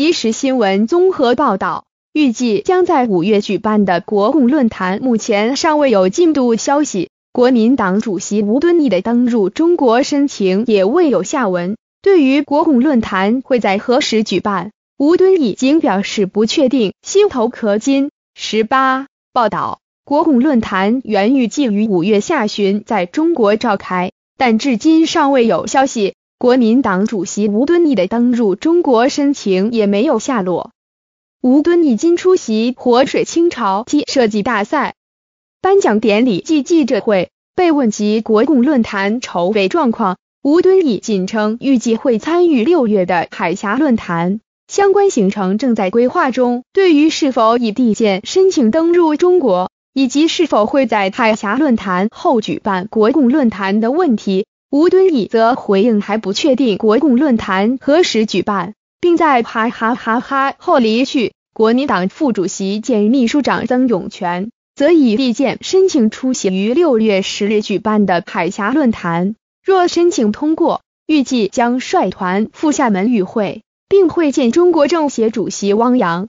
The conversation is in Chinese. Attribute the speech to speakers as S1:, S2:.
S1: 即时新闻综合报道，预计将在五月举办的国共论坛目前尚未有进度消息。国民党主席吴敦义的登入中国申请也未有下文。对于国共论坛会在何时举办，吴敦义仅表示不确定。心头可金。十八报道，国共论坛原预计于五月下旬在中国召开，但至今尚未有消息。国民党主席吴敦义的登入中国申请也没有下落。吴敦义今出席活水清朝暨设计大赛颁奖典礼暨记者会，被问及国共论坛筹备状况，吴敦义仅称预计会参与六月的海峡论坛，相关行程正在规划中。对于是否以递件申请登入中国，以及是否会在海峡论坛后举办国共论坛的问题，吴敦义则回应还不确定国共论坛何时举办，并在哈哈哈后离去。国民党副主席兼秘书长曾永权则以利箭申请出席于六月十日举办的海峡论坛，若申请通过，预计将率团赴厦门与会，并会见中国政协主席汪洋。